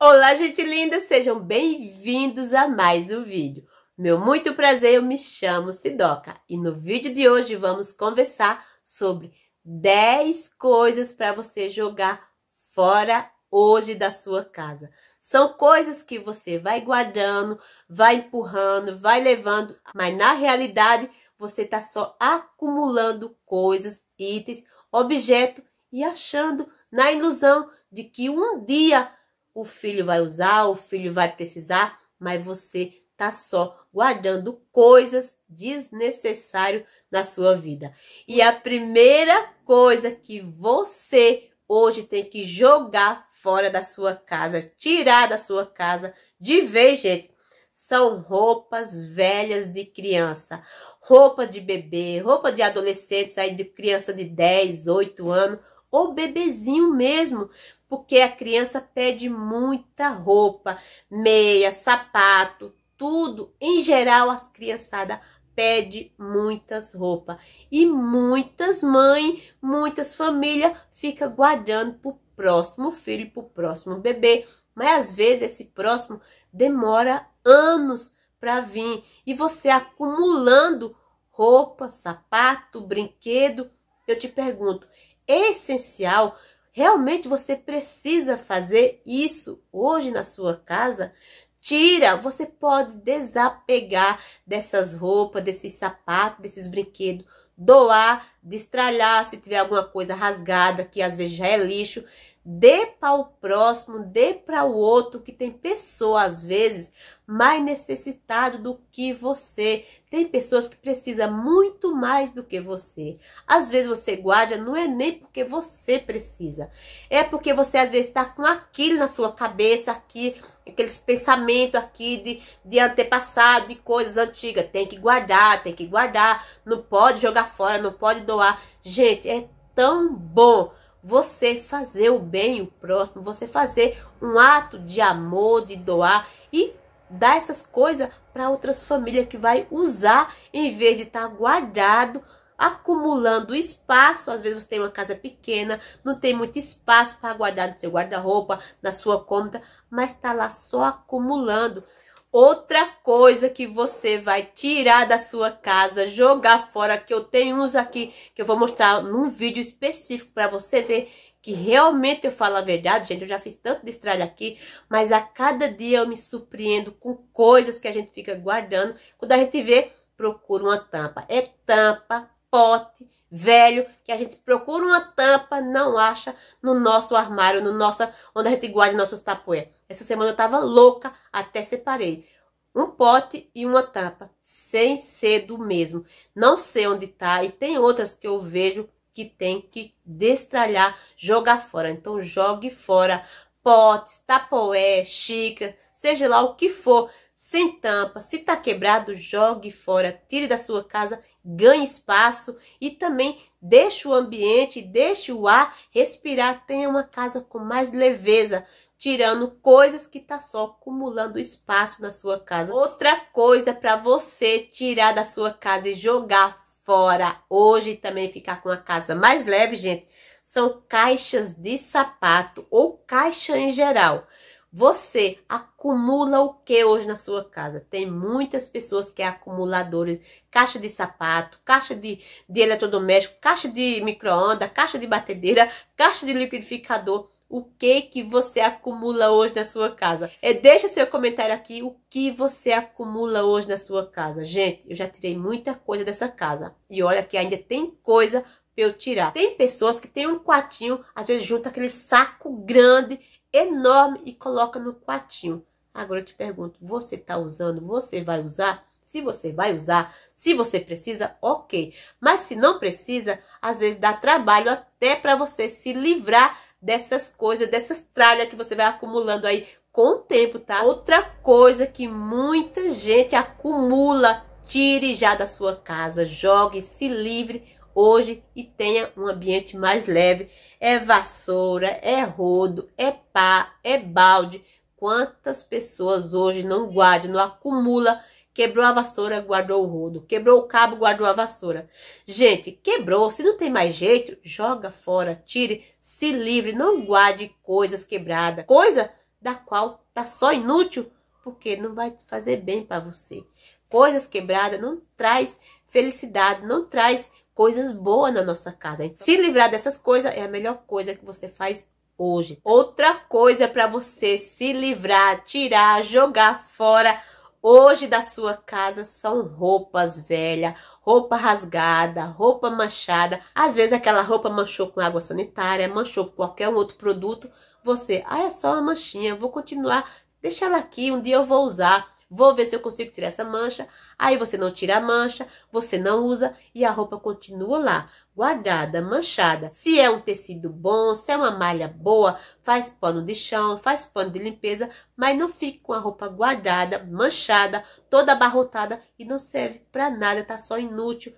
Olá, gente linda! Sejam bem-vindos a mais um vídeo. Meu muito prazer, eu me chamo Sidoca e no vídeo de hoje vamos conversar sobre 10 coisas para você jogar fora hoje da sua casa. São coisas que você vai guardando, vai empurrando, vai levando, mas na realidade você está só acumulando coisas, itens, objeto e achando na ilusão de que um dia o filho vai usar, o filho vai precisar, mas você tá só guardando coisas desnecessárias na sua vida. E a primeira coisa que você hoje tem que jogar fora da sua casa, tirar da sua casa de vez, gente, são roupas velhas de criança. Roupa de bebê, roupa de adolescentes aí de criança de 10, 8 anos, o bebezinho mesmo, porque a criança pede muita roupa, meia, sapato, tudo. Em geral, as criançada pede muitas roupas e muitas mães, muitas famílias fica guardando para o próximo filho, para o próximo bebê. Mas às vezes esse próximo demora anos para vir e você acumulando roupa, sapato, brinquedo. Eu te pergunto, essencial. Realmente você precisa fazer isso hoje na sua casa. Tira, você pode desapegar dessas roupas, desses sapatos, desses brinquedos, doar, destralhar se tiver alguma coisa rasgada que às vezes já é lixo, Dê para o próximo, dê para o outro, que tem pessoas às vezes, mais necessitado do que você. Tem pessoas que precisam muito mais do que você. Às vezes você guarda, não é nem porque você precisa. É porque você, às vezes, está com aquilo na sua cabeça, aqui, aqueles pensamentos aqui de, de antepassado, de coisas antigas. Tem que guardar, tem que guardar. Não pode jogar fora, não pode doar. Gente, é tão bom você fazer o bem o próximo, você fazer um ato de amor, de doar e dar essas coisas para outras famílias que vai usar em vez de estar tá guardado acumulando espaço. Às vezes você tem uma casa pequena, não tem muito espaço para guardar no seu guarda-roupa, na sua cômoda, mas está lá só acumulando. Outra coisa que você vai tirar da sua casa, jogar fora, que eu tenho uns aqui que eu vou mostrar num vídeo específico para você ver que realmente eu falo a verdade, gente. Eu já fiz tanto de estralho aqui, mas a cada dia eu me surpreendo com coisas que a gente fica guardando. Quando a gente vê, procura uma tampa. É tampa, pote, velho, que a gente procura uma tampa, não acha no nosso armário, no nossa, onde a gente guarda nossos tapoé. Essa semana eu tava louca, até separei um pote e uma tampa, sem ser do mesmo. Não sei onde tá e tem outras que eu vejo que tem que destralhar, jogar fora. Então jogue fora potes, tapoé, xícara, seja lá o que for sem tampa. Se está quebrado, jogue fora, tire da sua casa, ganhe espaço e também deixe o ambiente, deixe o ar respirar. Tenha uma casa com mais leveza, tirando coisas que está só acumulando espaço na sua casa. Outra coisa para você tirar da sua casa e jogar fora hoje também ficar com a casa mais leve, gente, são caixas de sapato ou caixa em geral. Você acumula o que hoje na sua casa? Tem muitas pessoas que é acumuladores, caixa de sapato, caixa de, de eletrodoméstico, caixa de micro-ondas, caixa de batedeira, caixa de liquidificador. O que que você acumula hoje na sua casa? É, deixa seu comentário aqui o que você acumula hoje na sua casa. Gente, eu já tirei muita coisa dessa casa. E olha que ainda tem coisa para eu tirar. Tem pessoas que tem um quartinho, às vezes junta aquele saco grande enorme e coloca no quartinho. Agora eu te pergunto, você está usando? Você vai usar? Se você vai usar, se você precisa, ok. Mas se não precisa, às vezes dá trabalho até para você se livrar dessas coisas, dessas tralhas que você vai acumulando aí com o tempo, tá? Outra coisa que muita gente acumula, tire já da sua casa, jogue, se livre hoje e tenha um ambiente mais leve. É vassoura, é rodo, é pá, é balde. Quantas pessoas hoje não guardam, não acumula? Quebrou a vassoura, guardou o rodo. Quebrou o cabo, guardou a vassoura. Gente, quebrou. Se não tem mais jeito, joga fora, tire, se livre. Não guarde coisas quebradas. Coisa da qual tá só inútil, porque não vai fazer bem para você. Coisas quebradas não traz felicidade, não traz coisas boas na nossa casa. se livrar dessas coisas é a melhor coisa que você faz hoje. Outra coisa para você se livrar, tirar, jogar fora hoje da sua casa são roupas velhas, roupa rasgada, roupa manchada. Às vezes aquela roupa manchou com água sanitária, manchou com qualquer outro produto. Você, ah, é só uma manchinha, vou continuar, deixa ela aqui, um dia eu vou usar. Vou ver se eu consigo tirar essa mancha. Aí você não tira a mancha, você não usa e a roupa continua lá, guardada, manchada. Se é um tecido bom, se é uma malha boa, faz pano de chão, faz pano de limpeza, mas não fica com a roupa guardada, manchada, toda abarrotada e não serve para nada, tá só inútil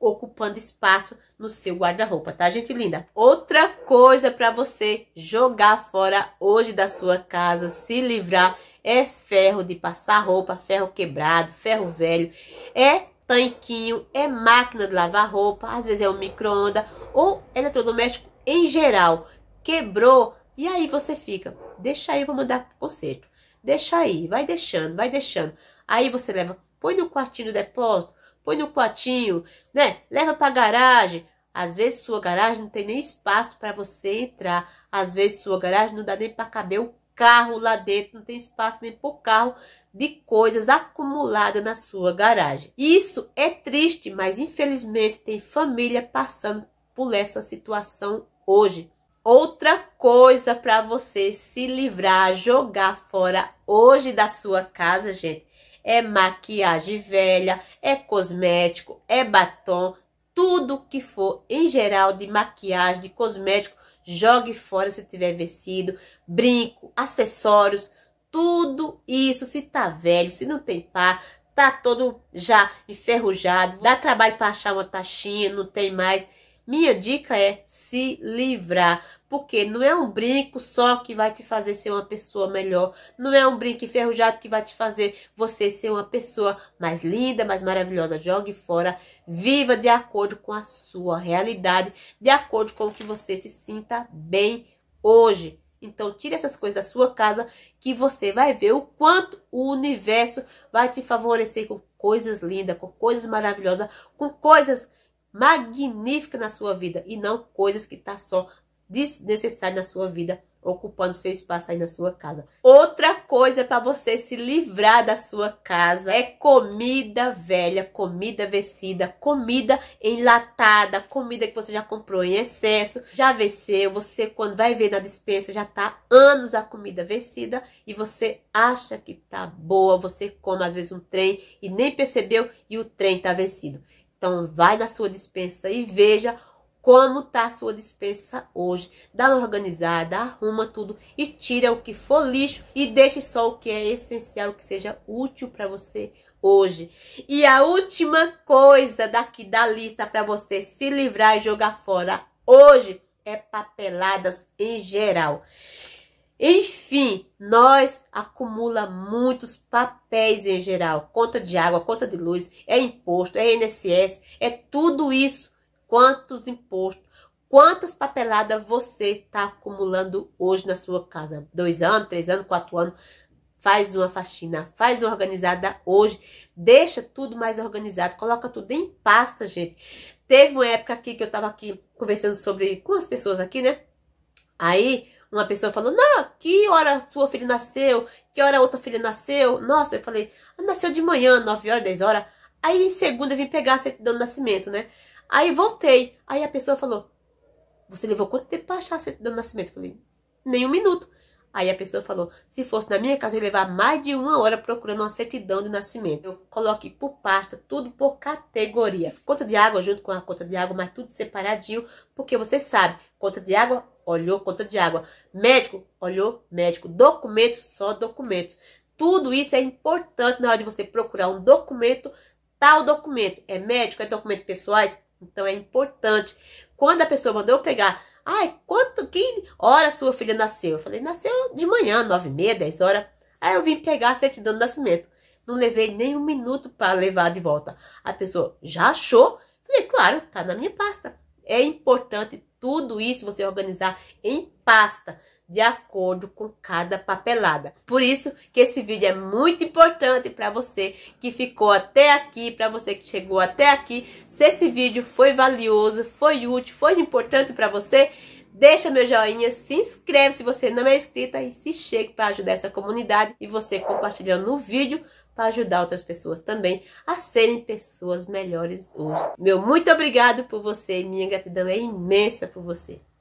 ocupando espaço no seu guarda-roupa, tá, gente linda? Outra coisa para você jogar fora hoje da sua casa, se livrar é ferro de passar roupa, ferro quebrado, ferro velho, é tanquinho, é máquina de lavar roupa, às vezes é um micro-ondas ou eletrodoméstico em geral. Quebrou, e aí você fica, deixa aí, vou mandar conserto. Deixa aí, vai deixando, vai deixando. Aí você leva, põe no quartinho do depósito, põe no quartinho, né? Leva para garagem. Às vezes sua garagem não tem nem espaço para você entrar. Às vezes sua garagem não dá nem para caber o carro lá dentro, não tem espaço nem por carro de coisas acumuladas na sua garagem. Isso é triste, mas infelizmente tem família passando por essa situação hoje. Outra coisa para você se livrar, jogar fora hoje da sua casa, gente, é maquiagem velha, é cosmético, é batom, tudo que for em geral de maquiagem, de cosmético, jogue fora se tiver vencido, brinco, acessórios, tudo isso, se tá velho, se não tem par, tá todo já enferrujado, dá trabalho para achar uma taxinha, não tem mais. Minha dica é se livrar, porque não é um brinco só que vai te fazer ser uma pessoa melhor. Não é um brinco enferrujado que vai te fazer você ser uma pessoa mais linda, mais maravilhosa. Jogue fora. Viva de acordo com a sua realidade, de acordo com o que você se sinta bem hoje. Então, tire essas coisas da sua casa que você vai ver o quanto o universo vai te favorecer com coisas lindas, com coisas maravilhosas, com coisas magníficas na sua vida e não coisas que tá só desnecessário na sua vida, ocupando seu espaço aí na sua casa. Outra coisa é para você se livrar da sua casa é comida velha, comida vencida, comida enlatada, comida que você já comprou em excesso, já venceu, você quando vai ver na despensa já tá anos a comida vencida e você acha que tá boa, você come às vezes um trem e nem percebeu e o trem tá vencido. Então vai na sua despensa e veja como tá a sua dispensa hoje. Dá uma organizada, arruma tudo e tira o que for lixo e deixe só o que é essencial, que seja útil para você hoje. E a última coisa daqui da lista para você se livrar e jogar fora hoje é papeladas em geral. Enfim, nós acumula muitos papéis em geral, conta de água, conta de luz, é imposto, é INSS, é tudo isso quantos impostos, quantas papeladas você está acumulando hoje na sua casa. Dois anos, três anos, quatro anos. Faz uma faxina, faz uma organizada hoje. Deixa tudo mais organizado. Coloca tudo em pasta, gente. Teve uma época aqui que eu estava aqui conversando sobre com as pessoas aqui, né? Aí uma pessoa falou, não, que hora sua filha nasceu? Que hora outra filha nasceu? Nossa, eu falei, nasceu de manhã, 9 horas, 10 horas. Aí em segunda eu vim pegar a certidão dando nascimento, né? Aí voltei. Aí a pessoa falou: Você levou quanto tempo para achar a certidão de nascimento? Eu falei: Nem um minuto. Aí a pessoa falou: Se fosse na minha casa, eu ia levar mais de uma hora procurando uma certidão de nascimento. Eu coloquei por pasta, tudo por categoria. Conta de água junto com a conta de água, mas tudo separadinho, porque você sabe: conta de água, olhou conta de água. Médico, olhou médico. Documentos, só documentos. Tudo isso é importante na hora de você procurar um documento. Tal documento é médico, é documento pessoais, então é importante. Quando a pessoa mandou eu pegar, ai, quanto, que hora sua filha nasceu? Eu falei, nasceu de manhã, nove e meia, dez horas. Aí eu vim pegar a certidão de nascimento. Não levei nem um minuto para levar de volta. A pessoa já achou? Falei, claro, tá na minha pasta. É importante tudo isso você organizar em pasta de acordo com cada papelada. Por isso que esse vídeo é muito importante para você que ficou até aqui, para você que chegou até aqui. Se esse vídeo foi valioso, foi útil, foi importante para você, deixa meu joinha, se inscreve se você não é inscrita e se chega para ajudar essa comunidade e você compartilhando o vídeo para ajudar outras pessoas também a serem pessoas melhores hoje. Meu muito obrigado por você, minha gratidão é imensa por você.